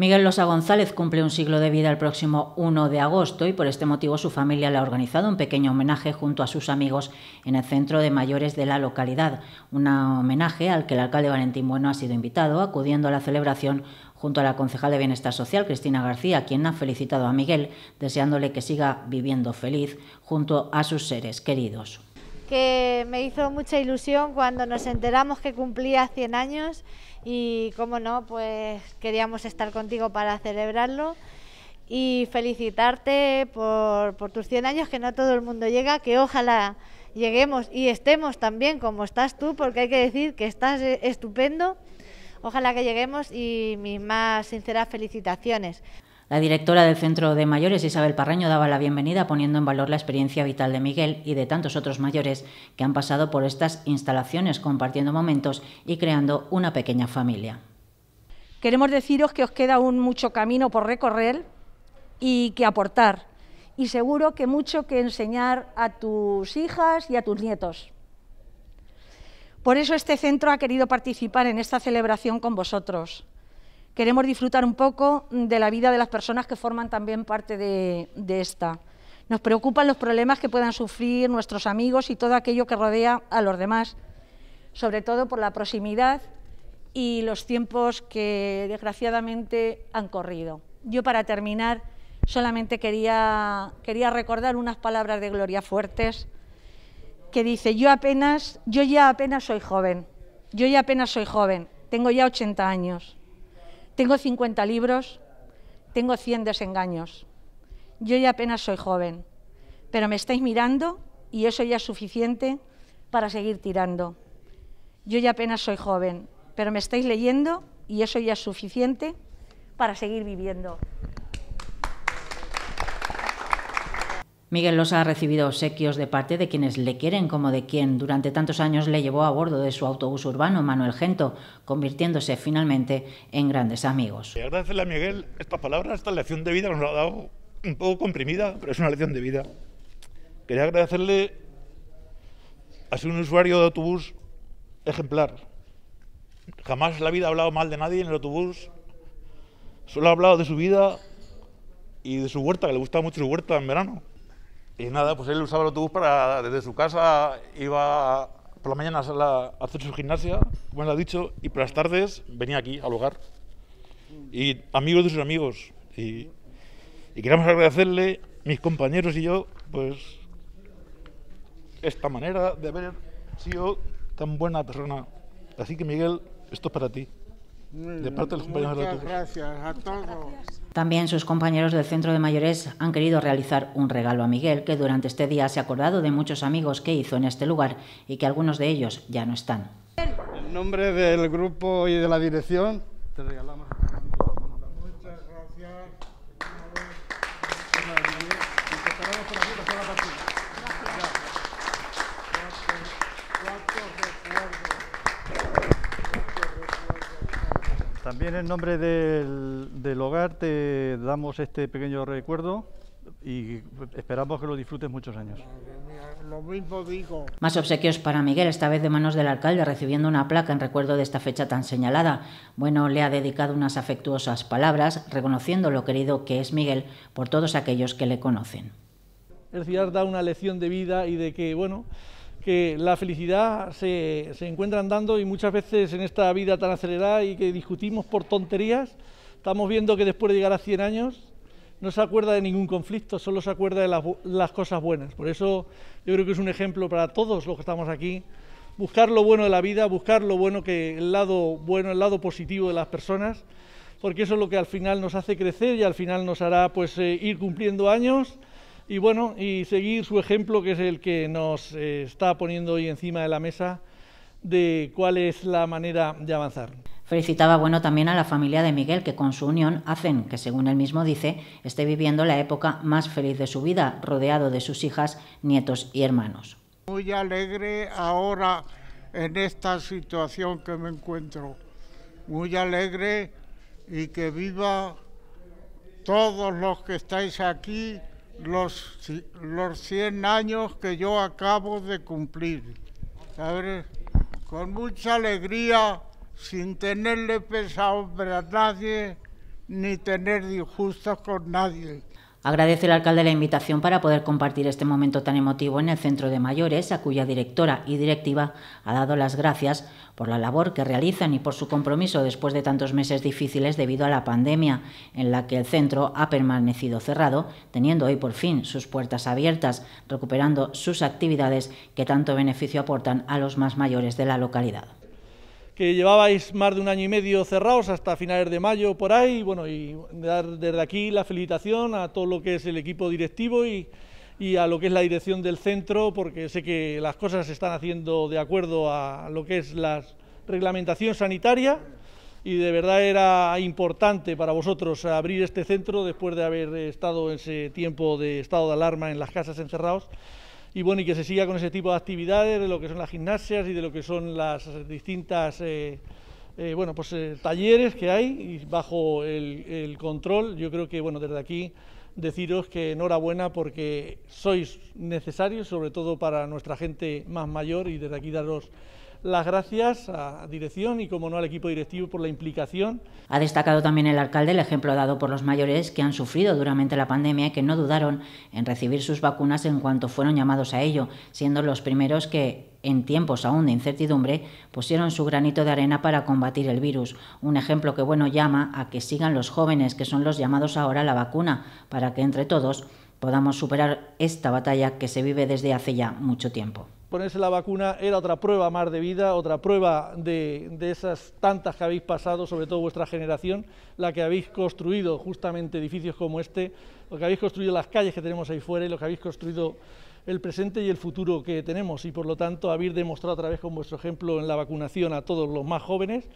Miguel Losa González cumple un siglo de vida el próximo 1 de agosto y por este motivo su familia le ha organizado un pequeño homenaje junto a sus amigos en el centro de mayores de la localidad. Un homenaje al que el alcalde Valentín Bueno ha sido invitado, acudiendo a la celebración junto a la concejal de Bienestar Social, Cristina García, quien ha felicitado a Miguel, deseándole que siga viviendo feliz junto a sus seres queridos. Que me hizo mucha ilusión cuando nos enteramos que cumplía 100 años y como no, pues queríamos estar contigo para celebrarlo y felicitarte por, por, tus 100 años, que no todo el mundo llega, que ojalá lleguemos y estemos también como estás tú, porque hay que decir que estás e, estupendo. Ojalá que lleguemos y mis más sinceras felicitaciones. La directora del Centro de Mayores, Isabel Parraño, daba la bienvenida poniendo en valor la experiencia vital de Miguel y de tantos otros mayores que han pasado por estas instalaciones compartiendo momentos y creando una pequeña familia. Queremos deciros que os queda aún mucho camino por recorrer y que aportar, y seguro que mucho que enseñar a tus hijas y a tus nietos. Por eso este centro ha querido participar en esta celebración con vosotros, Queremos disfrutar un poco de la vida de las personas que forman también parte de, esta. Nos preocupan los problemas que puedan sufrir nuestros amigos y todo aquello que rodea a los demás, sobre todo por la proximidad y los tiempos que desgraciadamente han corrido. Yo para terminar solamente quería, quería recordar unas palabras de Gloria Fuertes que dice, yo apenas, yo ya apenas soy joven, yo ya apenas soy joven, tengo ya 80 años. Tengo 50 libros, tengo 100 desengaños. Yo ya apenas soy joven, pero me estáis mirando y eso ya es suficiente para seguir tirando. Yo ya apenas soy joven, pero me estáis leyendo y eso ya es suficiente para seguir viviendo. Miguel los ha recibido obsequios de parte de quienes le quieren como de quien durante tantos años le llevó a bordo de su autobús urbano, Manuel Gento, convirtiéndose finalmente en grandes amigos. Quería eh, agradecerle a Miguel estas palabras, esta lección de vida nos nos ha dado, un poco comprimida, pero es una lección de vida. Quería agradecerle a ser un usuario de autobús ejemplar. Jamás en la vida ha hablado mal de nadie en el autobús. Solo ha hablado de su vida y de su huerta, que le gusta mucho su huerta en verano y nada, pues él usaba el autobús para, desde su casa, iba por la mañana a, hacer su gimnasia, como él ha dicho, y por las tardes venía aquí al hogar. Y amigos de sus amigos. Y, y queremos agradecerle, mis compañeros y yo, pues esta manera de haber sido tan buena persona. Así que Miguel, esto es para ti. De parte de los compañeros de gracias a todos. También sus compañeros del centro de mayores han querido realizar un regalo a Miguel, que durante este día se ha acordado de muchos amigos que hizo en este lugar y que algunos de ellos ya no están. En nombre del grupo y de la dirección, te regalamos También en nombre del, hogar te damos este pequeño recuerdo y esperamos que lo disfrutes muchos años. Lo mismo Más obsequios para Miguel, esta vez de manos del alcalde, recibiendo una placa en recuerdo de esta fecha tan señalada. Bueno, le ha dedicado unas afectuosas palabras, reconociendo lo querido que es Miguel por todos aquellos que le conocen. El ciudad da una lección de vida y de que, bueno, que la felicidad se, se encuentra andando y muchas veces en esta vida tan acelerada y que discutimos por tonterías, estamos viendo que después de llegar a 100 años no se acuerda de ningún conflicto, solo se acuerda de las, cosas buenas. Por eso yo creo que es un ejemplo para todos los que estamos aquí, buscar lo bueno de la vida, buscar lo bueno que el lado bueno, el lado positivo de las personas, porque eso es lo que al final nos hace crecer y al final nos hará pues eh, ir cumpliendo años y bueno, y seguir su ejemplo, que es el que nos eh, está poniendo hoy encima de la mesa, de cuál es la manera de avanzar. Felicitaba bueno también a la familia de Miguel, que con su unión hacen que, según él mismo dice, esté viviendo la época más feliz de su vida, rodeado de sus hijas, nietos y hermanos. Muy alegre ahora en esta situación que me encuentro, muy alegre y que viva todos los que estáis aquí los, los 100 años que yo acabo de cumplir. Con mucha alegría, sin tenerle pesado a nadie, ni tener disgustos con nadie. Agradece el alcalde la invitación para poder compartir este momento tan emotivo en el Centro de Mayores, a cuya directora y directiva ha dado las gracias por la labor que realizan y por su compromiso después de tantos meses difíciles debido a la pandemia, en la que el centro ha permanecido cerrado, teniendo hoy por fin sus puertas abiertas, recuperando sus actividades que tanto beneficio aportan a los más mayores de la localidad que llevabais más de un año y medio cerrados hasta finales de mayo por ahí. Bueno, y dar desde aquí la felicitación a todo lo que es el equipo directivo y, a lo que es la dirección del centro, porque sé que las cosas se están haciendo de acuerdo a lo que es la reglamentación sanitaria y de verdad era importante para vosotros abrir este centro después de haber estado en ese tiempo de estado de alarma en las casas encerrados y bueno, y que se siga con ese tipo de actividades de lo que son las gimnasias y de lo que son las distintas eh, eh, bueno, pues, eh, talleres que hay y bajo el, el, control. Yo creo que bueno, desde aquí deciros que enhorabuena porque sois necesarios, sobre todo para nuestra gente más mayor y desde aquí daros las gracias a dirección y, como no, al equipo directivo por la implicación. Ha destacado también el alcalde el ejemplo dado por los mayores que han sufrido duramente la pandemia y que no dudaron en recibir sus vacunas en cuanto fueron llamados a ello, siendo los primeros que en tiempos aún de incertidumbre, pusieron su granito de arena para combatir el virus. Un ejemplo que bueno llama a que sigan los jóvenes, que son los llamados ahora a la vacuna, para que entre todos podamos superar esta batalla que se vive desde hace ya mucho tiempo ponerse la vacuna era otra prueba más de vida, otra prueba de, esas tantas que habéis pasado, sobre todo vuestra generación, la que habéis construido justamente edificios como este, lo que habéis construido las calles que tenemos ahí fuera y lo que habéis construido el presente y el futuro que tenemos y por lo tanto habéis demostrado otra vez con vuestro ejemplo en la vacunación a todos los más jóvenes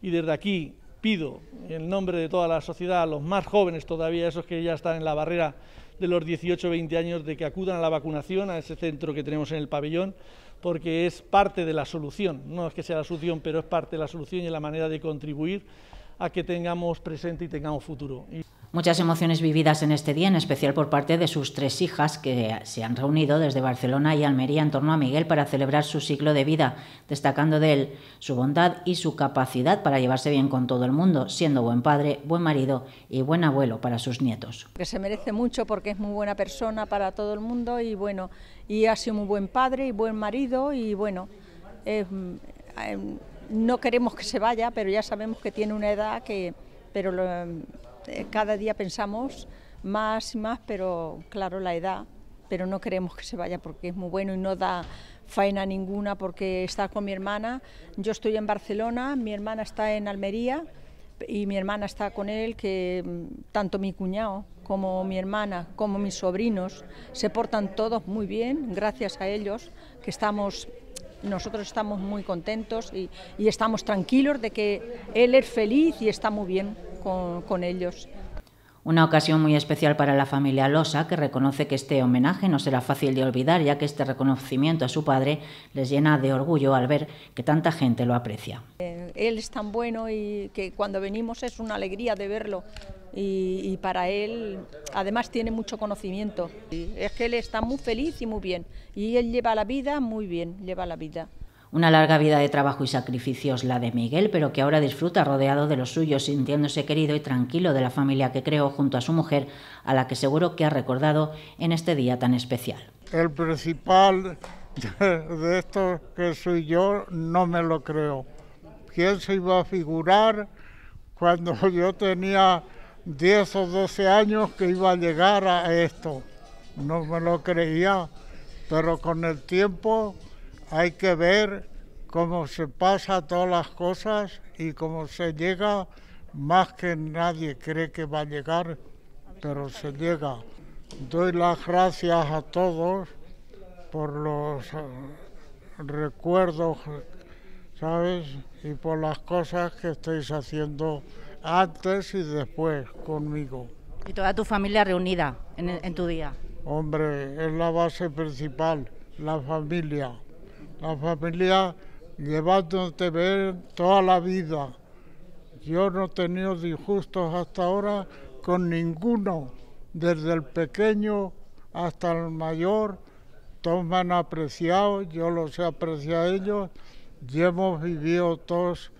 y desde aquí pido en nombre de toda la sociedad a los más jóvenes todavía, esos que ya están en la barrera de los 18-20 años de que acudan a la vacunación, a ese centro que tenemos en el pabellón, porque es parte de la solución, no es que sea la solución, pero es parte de la solución y la manera de contribuir a que tengamos presente y tengamos futuro. Muchas emociones vividas en este día, en especial por parte de sus tres hijas que se han reunido desde Barcelona y Almería en torno a Miguel para celebrar su ciclo de vida, destacando de él su bondad y su capacidad para llevarse bien con todo el mundo, siendo buen padre, buen marido y buen abuelo para sus nietos. Que se merece mucho porque es muy buena persona para todo el mundo y bueno, y ha sido muy buen padre y buen marido y bueno, eh, no queremos que se vaya, pero ya sabemos que tiene una edad que, pero lo, eh, cada día pensamos más y más, pero claro, la edad, pero no queremos que se vaya porque es muy bueno y no da faena ninguna porque está con mi hermana. Yo estoy en Barcelona, mi hermana está en Almería y mi hermana está con él, que mm, tanto mi cuñado como mi hermana, como mis sobrinos, se portan todos muy bien, gracias a ellos, que estamos nosotros estamos muy contentos y, y, estamos tranquilos de que él es feliz y está muy bien con, ellos. Una ocasión muy especial para la familia Losa, que reconoce que este homenaje no será fácil de olvidar, ya que este reconocimiento a su padre les llena de orgullo al ver que tanta gente lo aprecia. Eh, él es tan bueno y que cuando venimos es una alegría de verlo. y para él, además, tiene mucho conocimiento. Es que él está muy feliz y muy bien. Y él lleva la vida muy bien, lleva la vida. Una larga vida de trabajo y sacrificios la de Miguel, pero que ahora disfruta rodeado de los suyos, sintiéndose querido y tranquilo de la familia que creó junto a su mujer, a la que seguro que ha recordado en este día tan especial. El principal de esto que soy yo no me lo creo. ¿Quién se iba a figurar cuando yo tenía 10 o 12 años que iba a llegar a esto? No me lo creía, pero con el tiempo hay que ver cómo se pasa todas las cosas y cómo se llega, más que nadie cree que va a llegar, pero se llega. Doy las gracias a todos por los eh, recuerdos, ¿sabes? Y por las cosas que estáis haciendo antes y después conmigo. Y toda tu familia reunida en tu día. Hombre, es la base principal, la familia la familia llevándote ver toda la vida. Yo no he tenido injustos hasta ahora con ninguno, desde el pequeño hasta el mayor, todos me han apreciado, yo los he apreciado a ellos y hemos vivido todos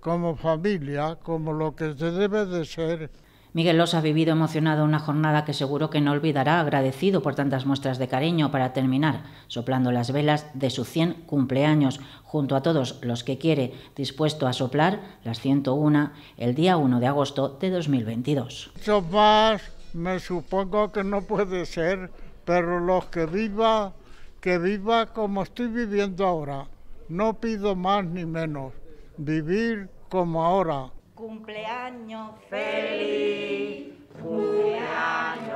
como familia, como lo que se debe de ser. Miguel Los ha vivido emocionado una jornada que seguro que no olvidará, agradecido por tantas muestras de cariño para terminar, soplando las velas de su 100 cumpleaños, junto a todos los que quiere, dispuesto a soplar las 101 el día 1 de agosto de 2022. Muchos más, me supongo que no puede ser, pero los que viva, que viva como estoy viviendo ahora. No pido más ni menos, vivir como ahora Cumpleaños feliz, cumpleaños.